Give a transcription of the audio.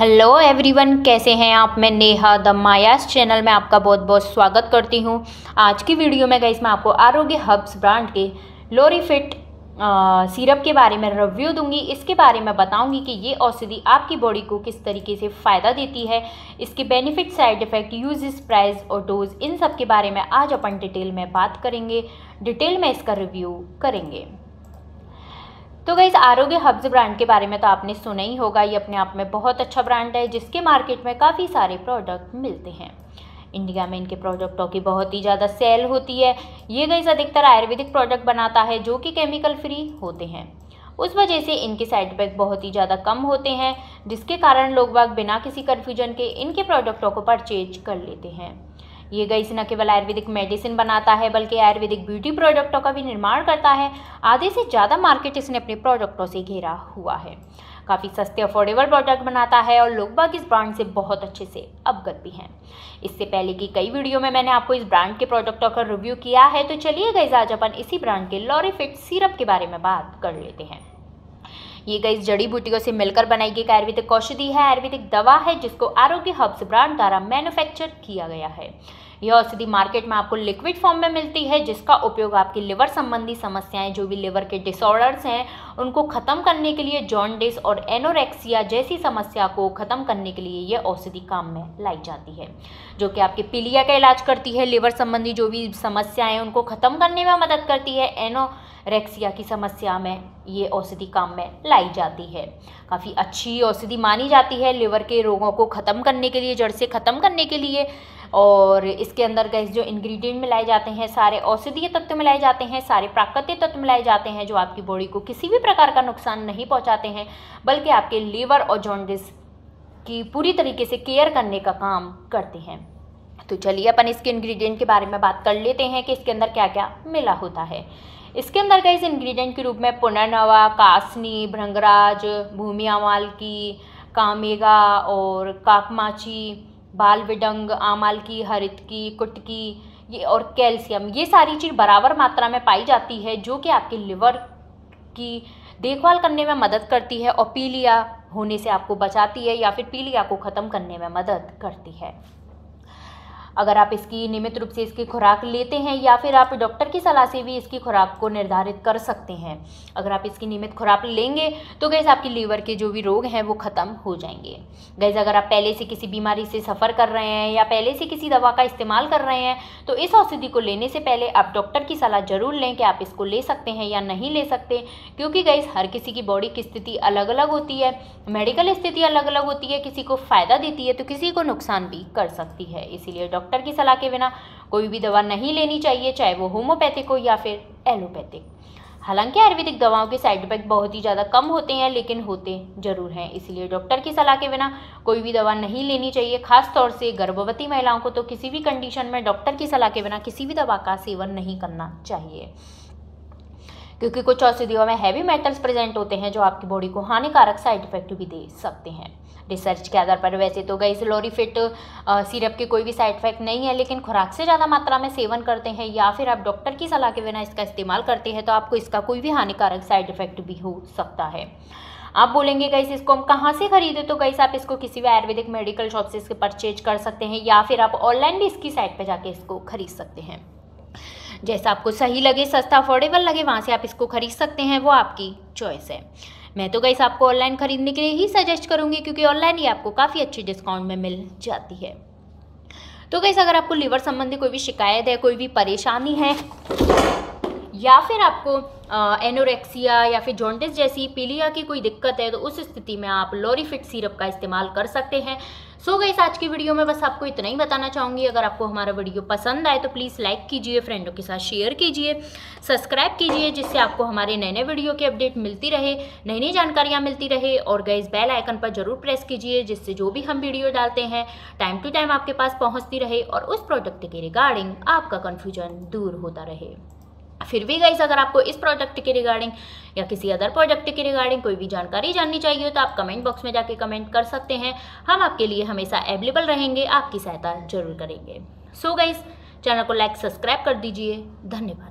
hello everyone कैसे हैं आप मैं नेहा द मायास चैनल में आपका बहुत बहुत स्वागत करती हूं आज की वीडियो में गई मैं आपको आरोग्य हब्स ब्रांड के लोरीफिट सिरप के बारे में रिव्यू दूंगी इसके बारे में बताऊंगी कि ये औषधि आपकी बॉडी को किस तरीके से फ़ायदा देती है इसके benefit side effect uses price और डोज इन सब के बारे में आज अपन डिटेल में बात करेंगे डिटेल में इसका रिव्यू करेंगे तो गई आरोग्य हब्ज़ ब्रांड के बारे में तो आपने सुना ही होगा ये अपने आप में बहुत अच्छा ब्रांड है जिसके मार्केट में काफ़ी सारे प्रोडक्ट मिलते हैं इंडिया में इनके प्रोडक्टों तो की बहुत ही ज़्यादा सेल होती है ये गई अधिकतर आयुर्वेदिक प्रोडक्ट बनाता है जो कि केमिकल फ्री होते हैं उस वजह से इनके साइड इफेक्ट बहुत ही ज़्यादा कम होते हैं जिसके कारण लोग बाग बिना किसी कन्फ्यूजन के इनके प्रोडक्टों को परचेज कर लेते हैं ये गई न केवल आयुर्वेदिक मेडिसिन बनाता है बल्कि आयुर्वेदिक ब्यूटी प्रोडक्टों का भी निर्माण करता है आधे से ज़्यादा मार्केट इसने अपने प्रोडक्टों से घेरा हुआ है काफ़ी सस्ते अफोर्डेबल प्रोडक्ट बनाता है और लोग बाग इस ब्रांड से बहुत अच्छे से अवगत भी हैं इससे पहले की कई वीडियो में मैंने आपको इस ब्रांड के प्रोडक्टों का रिव्यू किया है तो चलिए गई आज अपन इसी ब्रांड के लॉरीफिट सिरप के बारे में बात कर लेते हैं ये गई जड़ी बूटियों से मिलकर बनाई गई एक आयुर्वेदिक औषधि है आयुर्वेदिक दवा है जिसको आरोग्य हब्स ब्रांड द्वारा मैन्युफैक्चर किया गया है यह औषधि मार्केट में आपको लिक्विड फॉर्म में मिलती है जिसका उपयोग आपकी लिवर संबंधी समस्याएं जो भी लिवर के डिसऑर्डर्स हैं उनको ख़त्म करने के लिए जॉन्डिस और एनोरेक्सिया जैसी समस्या को ख़त्म करने के लिए यह औषधि काम में लाई जाती है जो कि आपके पीलिया का इलाज करती है लिवर संबंधी जो भी समस्याएं उनको ख़त्म करने में मदद करती है एनोरेक्सिया की समस्या में ये औषधि काम में लाई जाती है काफ़ी अच्छी औषधि मानी जाती है लिवर के रोगों को ख़त्म करने के लिए जड़ से ख़त्म करने के लिए और इसके अंदर गैस जो इंग्रेडिएंट मिलाए जाते हैं सारे औषधीय तत्व मिलाए जाते हैं सारे प्राकृतिक तत्व मिलाए जाते हैं जो आपकी बॉडी को किसी भी प्रकार का नुकसान नहीं पहुँचाते हैं बल्कि आपके लीवर और जॉन्डिस की पूरी तरीके से केयर करने का काम करते हैं तो चलिए अपन इसके इंग्रेडिएंट के बारे में बात कर लेते हैं कि इसके अंदर क्या क्या मिला होता है इसके अंदर गए इस इंग्रेडिएंट के रूप में पुनर्नवा कासनी भ्रंगराज भूमियामाल की कामेगा और काकमाची बाल विडंग आमाल की हरित की कुटकी ये और कैल्शियम ये सारी चीज़ बराबर मात्रा में पाई जाती है जो कि आपके लिवर की देखभाल करने में मदद करती है और पीलिया होने से आपको बचाती है या फिर पीलिया को ख़त्म करने में मदद करती है अगर आप इसकी नियमित रूप से इसकी खुराक लेते हैं या फिर आप डॉक्टर की सलाह से भी इसकी खुराक को निर्धारित कर सकते हैं अगर आप इसकी नियमित खुराक लेंगे तो गैस आपकी लीवर के जो भी रोग हैं वो ख़त्म हो जाएंगे गैस अगर आप पहले से किसी बीमारी से सफ़र कर रहे हैं या पहले से किसी दवा का इस्तेमाल कर रहे हैं तो इस औषधि को लेने से पहले आप डॉक्टर की सलाह ज़रूर लें कि आप इसको ले सकते हैं या नहीं ले सकते क्योंकि गैस हर किसी की बॉडी की स्थिति अलग अलग होती है मेडिकल स्थिति अलग अलग होती है किसी को फ़ायदा देती है तो किसी को नुकसान भी कर सकती है इसीलिए डॉक्टर डॉक्टर की सलाह के बिना कोई भी दवा नहीं लेनी चाहिए चाहे वो होम्योपैथिक हो या फिर एलोपैथिक हालांकि आयुर्वेदिक दवाओं के साइड इफेक्ट बहुत ही ज़्यादा कम होते हैं लेकिन होते जरूर हैं इसलिए डॉक्टर की सलाह के बिना कोई भी दवा नहीं लेनी चाहिए खासतौर से गर्भवती महिलाओं को तो किसी भी कंडीशन में डॉक्टर की सलाह के बिना किसी भी दवा का सेवन नहीं करना चाहिए क्योंकि कुछ औषधियों में हैवी मेटल्स प्रेजेंट होते हैं जो आपकी बॉडी को हानिकारक साइड इफेक्ट भी दे सकते हैं रिसर्च के आधार पर वैसे तो गई लोरीफिट सिरप के कोई भी साइड इफेक्ट नहीं है लेकिन खुराक से ज़्यादा मात्रा में सेवन करते हैं या फिर आप डॉक्टर की सलाह के बिना इसका इस्तेमाल करते हैं तो आपको इसका कोई भी हानिकारक साइड इफेक्ट भी हो सकता है आप बोलेंगे गैस इसको हम कहाँ से खरीदें तो गैस आप इसको किसी भी आयुर्वेदिक मेडिकल शॉप से इसके परचेज कर सकते हैं या फिर आप ऑनलाइन भी इसकी साइट पर जाके इसको खरीद सकते हैं जैसा आपको सही लगे सस्ता अफोर्डेबल लगे वहाँ से आप इसको खरीद सकते हैं वो आपकी चॉइस है मैं तो गैस आपको ऑनलाइन ख़रीदने के लिए ही सजेस्ट करूँगी क्योंकि ऑनलाइन ही आपको काफ़ी अच्छी डिस्काउंट में मिल जाती है तो गैस अगर आपको लीवर संबंधी कोई भी शिकायत है कोई भी परेशानी है या फिर आपको एनोरेक्सिया या फिर जॉन्डिस जैसी पीलिया की कोई दिक्कत है तो उस स्थिति में आप लॉरीफिट सिरप का इस्तेमाल कर सकते हैं सो गई आज की वीडियो में बस आपको इतना ही बताना चाहूँगी अगर आपको हमारा वीडियो पसंद आए तो प्लीज़ लाइक कीजिए फ्रेंडों के साथ शेयर कीजिए सब्सक्राइब कीजिए जिससे आपको हमारे नए नए वीडियो की अपडेट मिलती रहे नई नई जानकारियाँ मिलती रहे और गए बेल आइकन पर ज़रूर प्रेस कीजिए जिससे जो भी हम वीडियो डालते हैं टाइम टू टाइम आपके पास पहुँचती रहे और उस प्रोडक्ट के रिगार्डिंग आपका कन्फ्यूजन दूर होता रहे फिर भी गाइज अगर आपको इस प्रोडक्ट के रिगार्डिंग या किसी अदर प्रोडक्ट के रिगार्डिंग कोई भी जानकारी जाननी चाहिए तो आप कमेंट बॉक्स में जाके कमेंट कर सकते हैं हम आपके लिए हमेशा अवेलेबल रहेंगे आपकी सहायता जरूर करेंगे सो so गाइज चैनल को लाइक सब्सक्राइब कर दीजिए धन्यवाद